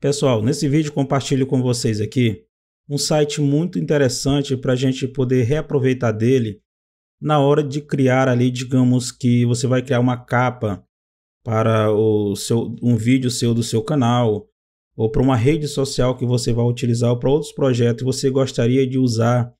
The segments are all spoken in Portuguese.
Pessoal, nesse vídeo compartilho com vocês aqui um site muito interessante para a gente poder reaproveitar dele na hora de criar ali, digamos que você vai criar uma capa para o seu, um vídeo seu do seu canal ou para uma rede social que você vai utilizar ou para outros projetos e você gostaria de usar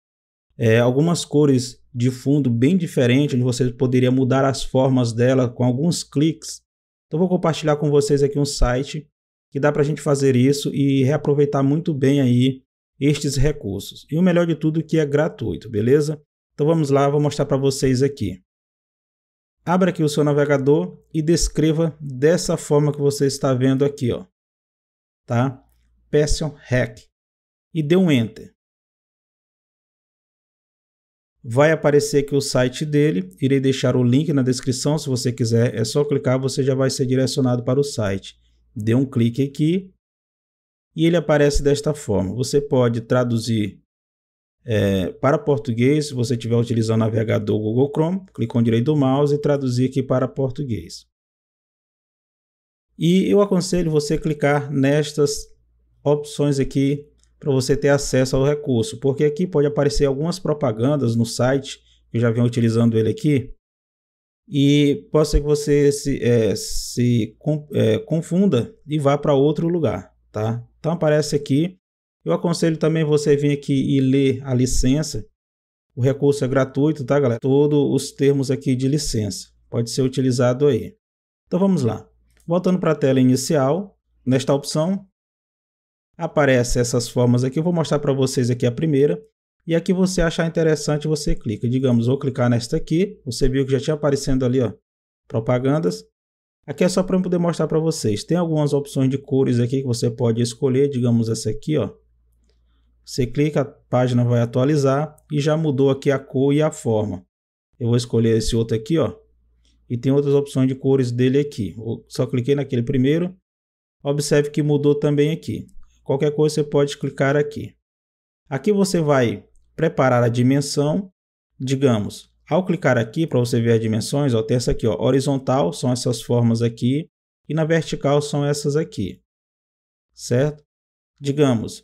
é, algumas cores de fundo bem diferentes, onde você poderia mudar as formas dela com alguns cliques. Então vou compartilhar com vocês aqui um site que dá para a gente fazer isso e reaproveitar muito bem aí estes recursos. E o melhor de tudo que é gratuito, beleza? Então vamos lá, vou mostrar para vocês aqui. Abra aqui o seu navegador e descreva dessa forma que você está vendo aqui, ó. Tá? Passion Hack. E dê um enter. Vai aparecer aqui o site dele, irei deixar o link na descrição, se você quiser é só clicar, você já vai ser direcionado para o site dê um clique aqui e ele aparece desta forma. Você pode traduzir é, para português, se você estiver utilizando o navegador Google Chrome, Clique com o direito do mouse e traduzir aqui para português. E eu aconselho você clicar nestas opções aqui para você ter acesso ao recurso, porque aqui pode aparecer algumas propagandas no site, eu já venho utilizando ele aqui, e pode ser que você se, é, se com, é, confunda e vá para outro lugar, tá? Então aparece aqui. Eu aconselho também você vir aqui e ler a licença. O recurso é gratuito, tá, galera? Todos os termos aqui de licença pode ser utilizado aí. Então vamos lá. Voltando para a tela inicial, nesta opção aparece essas formas aqui. Eu vou mostrar para vocês aqui a primeira. E aqui você achar interessante, você clica. Digamos, vou clicar nesta aqui. Você viu que já tinha aparecendo ali, ó, propagandas. Aqui é só para eu poder mostrar para vocês. Tem algumas opções de cores aqui que você pode escolher. Digamos essa aqui, ó. Você clica, a página vai atualizar e já mudou aqui a cor e a forma. Eu vou escolher esse outro aqui, ó. E tem outras opções de cores dele aqui. Eu só cliquei naquele primeiro. Observe que mudou também aqui. Qualquer coisa você pode clicar aqui. Aqui você vai preparar a dimensão, digamos, ao clicar aqui para você ver as dimensões, ó, tem essa aqui, ó, horizontal são essas formas aqui e na vertical são essas aqui, certo? Digamos,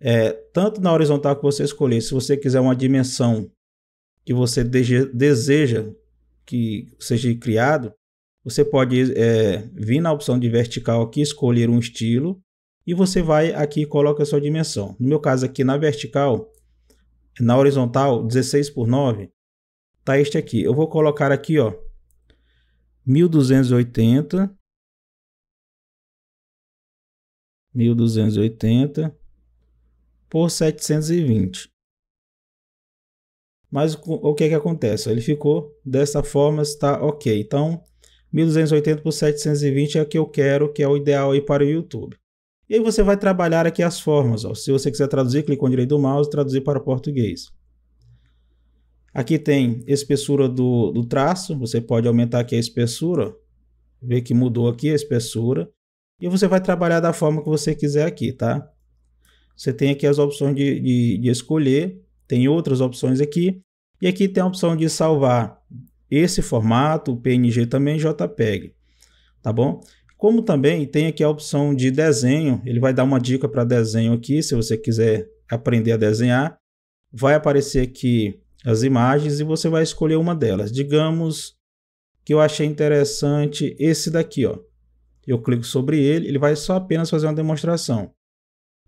é, tanto na horizontal que você escolher, se você quiser uma dimensão que você deseja que seja criado, você pode é, vir na opção de vertical aqui, escolher um estilo e você vai aqui e coloca a sua dimensão. No meu caso aqui na vertical, na horizontal 16 por 9, tá este aqui. Eu vou colocar aqui, ó, 1280 1280 por 720. Mas o que é que acontece? Ele ficou dessa forma, está ok. Então, 1280 por 720 é o que eu quero, que é o ideal aí para o YouTube. E aí você vai trabalhar aqui as formas. Ó. Se você quiser traduzir, clica com o direito do mouse, traduzir para português. Aqui tem espessura do, do traço, você pode aumentar aqui a espessura, ver que mudou aqui a espessura. E você vai trabalhar da forma que você quiser aqui, tá? Você tem aqui as opções de, de, de escolher, tem outras opções aqui. E aqui tem a opção de salvar esse formato, o PNG também, JPEG, tá bom? Como também tem aqui a opção de desenho, ele vai dar uma dica para desenho aqui, se você quiser aprender a desenhar. Vai aparecer aqui as imagens e você vai escolher uma delas. Digamos que eu achei interessante esse daqui, ó. Eu clico sobre ele, ele vai só apenas fazer uma demonstração.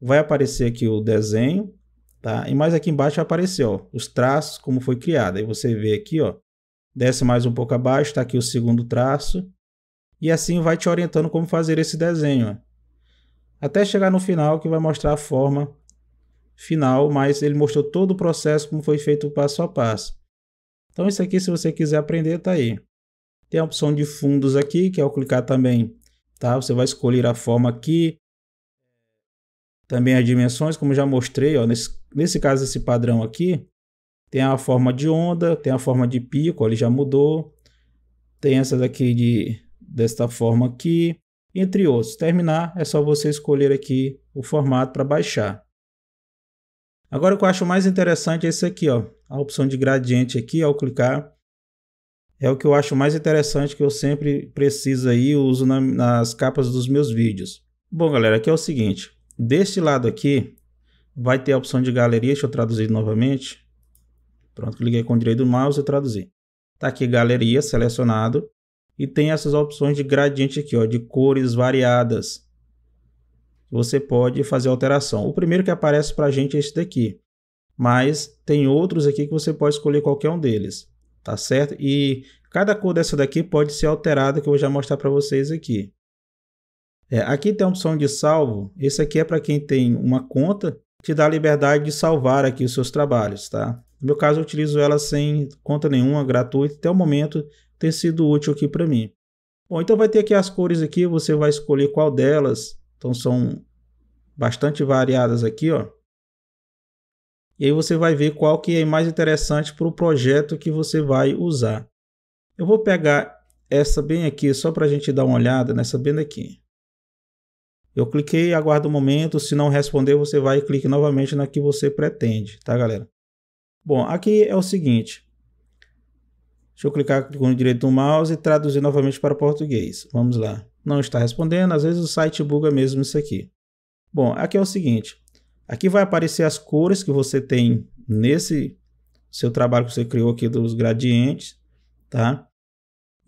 Vai aparecer aqui o desenho, tá? E mais aqui embaixo apareceu ó, os traços, como foi criado. Aí você vê aqui, ó, desce mais um pouco abaixo, está aqui o segundo traço e assim vai te orientando como fazer esse desenho. Né? Até chegar no final que vai mostrar a forma final, mas ele mostrou todo o processo como foi feito passo a passo. Então isso aqui, se você quiser aprender, tá aí. Tem a opção de fundos aqui, que ao clicar também, tá? Você vai escolher a forma aqui. Também as dimensões, como já mostrei, ó, nesse, nesse caso, esse padrão aqui, tem a forma de onda, tem a forma de pico, ó, ele já mudou. Tem essa daqui de desta forma aqui, entre outros. Terminar é só você escolher aqui o formato para baixar. Agora o que eu acho mais interessante é esse aqui, ó, a opção de gradiente aqui, ao clicar, é o que eu acho mais interessante que eu sempre preciso aí, uso na, nas capas dos meus vídeos. Bom galera, aqui é o seguinte, deste lado aqui vai ter a opção de galeria, deixa eu traduzir novamente. Pronto, cliquei com o direito do mouse e traduzi. Está aqui galeria selecionado e tem essas opções de gradiente aqui, ó, de cores variadas. Você pode fazer alteração. O primeiro que aparece para a gente é esse daqui, mas tem outros aqui que você pode escolher qualquer um deles, tá certo? E cada cor dessa daqui pode ser alterada, que eu vou já mostrar para vocês aqui. É, aqui tem a opção de salvo, esse aqui é para quem tem uma conta, te dá a liberdade de salvar aqui os seus trabalhos, tá? No meu caso, eu utilizo ela sem conta nenhuma, gratuita, até o momento ter sido útil aqui para mim. Bom, então vai ter aqui as cores aqui, você vai escolher qual delas. Então são bastante variadas aqui, ó. E aí você vai ver qual que é mais interessante para o projeto que você vai usar. Eu vou pegar essa bem aqui, só para a gente dar uma olhada nessa bem daqui. Eu cliquei, aguardo um momento, se não responder você vai e clique novamente na que você pretende, tá galera? Bom, aqui é o seguinte, Deixa eu clicar com o direito do mouse e traduzir novamente para português. Vamos lá. Não está respondendo, às vezes o site buga mesmo isso aqui. Bom, aqui é o seguinte. Aqui vai aparecer as cores que você tem nesse seu trabalho que você criou aqui dos gradientes, tá?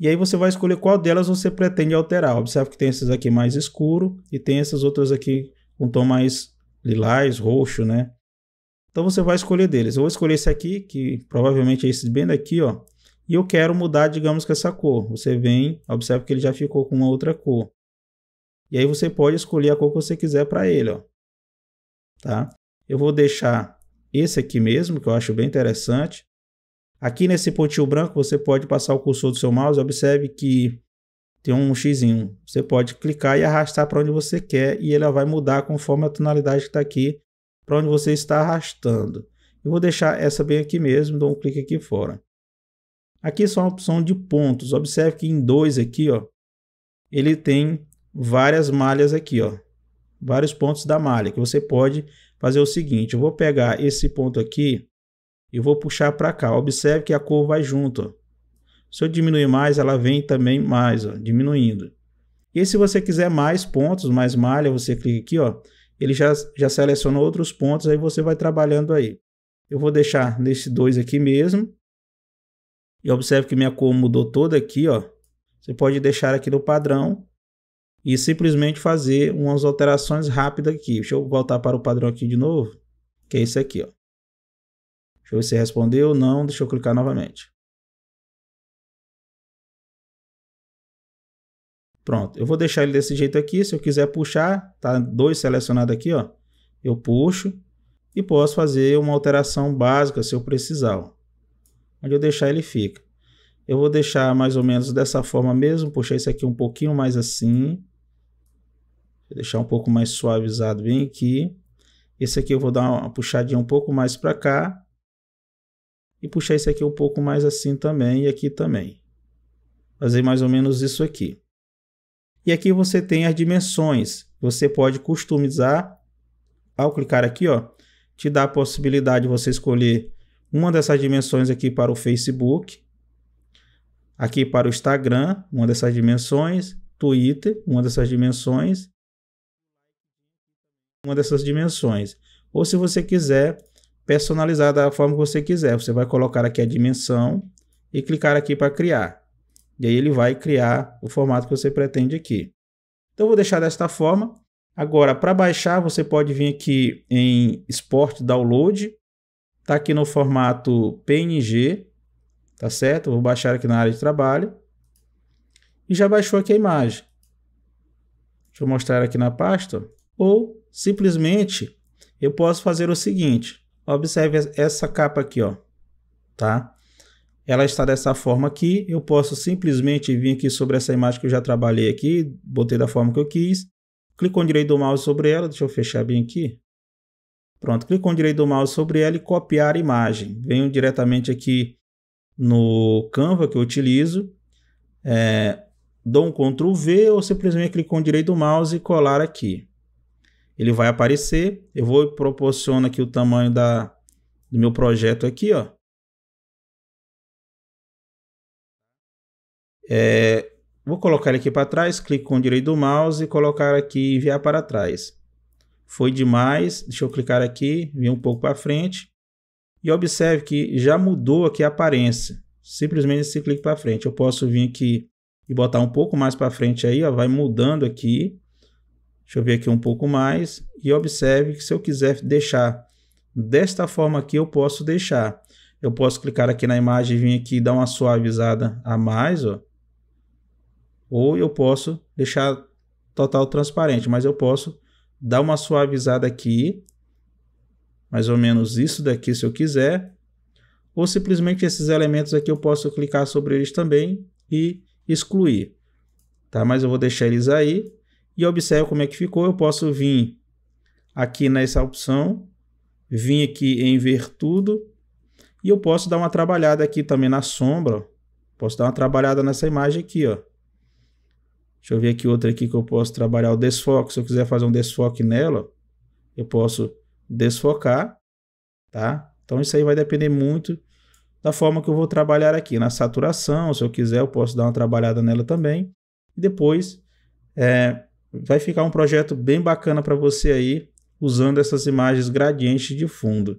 E aí você vai escolher qual delas você pretende alterar. Observe que tem esses aqui mais escuro e tem essas outras aqui com tom mais lilás, roxo, né? Então você vai escolher deles. Eu vou escolher esse aqui, que provavelmente é esse bem daqui, ó e eu quero mudar, digamos que essa cor. Você vem, observa que ele já ficou com uma outra cor. E aí você pode escolher a cor que você quiser para ele, ó. Tá? Eu vou deixar esse aqui mesmo, que eu acho bem interessante. Aqui nesse pontinho branco, você pode passar o cursor do seu mouse, observe que tem um xizinho. Você pode clicar e arrastar para onde você quer e ele vai mudar conforme a tonalidade que está aqui para onde você está arrastando. Eu vou deixar essa bem aqui mesmo, dou um clique aqui fora. Aqui é só a opção de pontos. Observe que em dois aqui, ó, ele tem várias malhas aqui, ó, vários pontos da malha, que você pode fazer o seguinte, eu vou pegar esse ponto aqui e vou puxar para cá. Observe que a cor vai junto. Ó. Se eu diminuir mais, ela vem também mais, ó, diminuindo. E se você quiser mais pontos, mais malha, você clica aqui, ó, ele já, já selecionou outros pontos, aí você vai trabalhando aí. Eu vou deixar nesse 2 aqui mesmo e observe que minha cor mudou toda aqui, ó. Você pode deixar aqui no padrão e simplesmente fazer umas alterações rápidas aqui. Deixa eu voltar para o padrão aqui de novo, que é esse aqui, ó. Deixa eu ver se respondeu ou não. Deixa eu clicar novamente. Pronto, eu vou deixar ele desse jeito aqui. Se eu quiser puxar, tá dois selecionados aqui, ó. Eu puxo e posso fazer uma alteração básica se eu precisar. Ó. Onde eu deixar ele fica. Eu vou deixar mais ou menos dessa forma mesmo, puxar esse aqui um pouquinho mais assim. Vou deixar um pouco mais suavizado bem aqui. Esse aqui eu vou dar uma puxadinha um pouco mais para cá. E puxar esse aqui um pouco mais assim também e aqui também. Fazer mais ou menos isso aqui. E aqui você tem as dimensões. Você pode customizar. Ao clicar aqui, ó, te dá a possibilidade de você escolher uma dessas dimensões aqui para o Facebook, aqui para o Instagram, uma dessas dimensões, Twitter, uma dessas dimensões, uma dessas dimensões. Ou se você quiser personalizar da forma que você quiser, você vai colocar aqui a dimensão e clicar aqui para criar. E aí ele vai criar o formato que você pretende aqui. Então vou deixar desta forma. Agora, para baixar, você pode vir aqui em Export Download Está aqui no formato PNG, tá certo? Vou baixar aqui na área de trabalho. E já baixou aqui a imagem. Deixa eu mostrar aqui na pasta. Ou, simplesmente, eu posso fazer o seguinte. Observe essa capa aqui, ó. Tá? Ela está dessa forma aqui. Eu posso simplesmente vir aqui sobre essa imagem que eu já trabalhei aqui. Botei da forma que eu quis. Clico com o direito do mouse sobre ela. Deixa eu fechar bem aqui. Pronto, clico com o direito do mouse sobre ela e copiar a imagem. Venho diretamente aqui no Canva que eu utilizo, é, dou um Ctrl V ou simplesmente clico com o direito do mouse e colar aqui. Ele vai aparecer, eu vou proporcionar aqui o tamanho da, do meu projeto aqui, ó. É, vou colocar ele aqui para trás, clico com o direito do mouse e colocar aqui enviar para trás foi demais. Deixa eu clicar aqui, vir um pouco para frente. E observe que já mudou aqui a aparência. Simplesmente esse clique para frente. Eu posso vir aqui e botar um pouco mais para frente aí, ó, vai mudando aqui. Deixa eu ver aqui um pouco mais. E observe que se eu quiser deixar desta forma aqui, eu posso deixar. Eu posso clicar aqui na imagem e vir aqui e dar uma suavizada a mais, ó. Ou eu posso deixar total transparente, mas eu posso dar uma suavizada aqui, mais ou menos isso daqui se eu quiser, ou simplesmente esses elementos aqui eu posso clicar sobre eles também e excluir. Tá? Mas eu vou deixar eles aí e observe como é que ficou. Eu posso vir aqui nessa opção, vir aqui em ver tudo e eu posso dar uma trabalhada aqui também na sombra. Posso dar uma trabalhada nessa imagem aqui, ó. Deixa eu ver aqui outra aqui que eu posso trabalhar o desfoque. Se eu quiser fazer um desfoque nela, eu posso desfocar, tá? Então isso aí vai depender muito da forma que eu vou trabalhar aqui. Na saturação, se eu quiser, eu posso dar uma trabalhada nela também. E depois é, vai ficar um projeto bem bacana para você aí, usando essas imagens gradientes de fundo.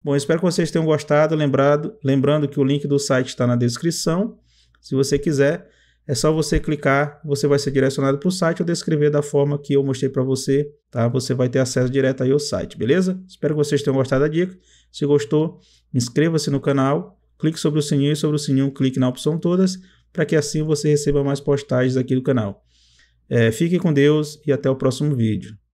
Bom, espero que vocês tenham gostado. Lembrado, lembrando que o link do site está na descrição. Se você quiser, é só você clicar, você vai ser direcionado para o site. ou descrever da forma que eu mostrei para você, tá? Você vai ter acesso direto aí ao site, beleza? Espero que vocês tenham gostado da dica. Se gostou, inscreva-se no canal, clique sobre o sininho e sobre o sininho clique na opção todas, para que assim você receba mais postagens aqui do canal. É, fique com Deus e até o próximo vídeo.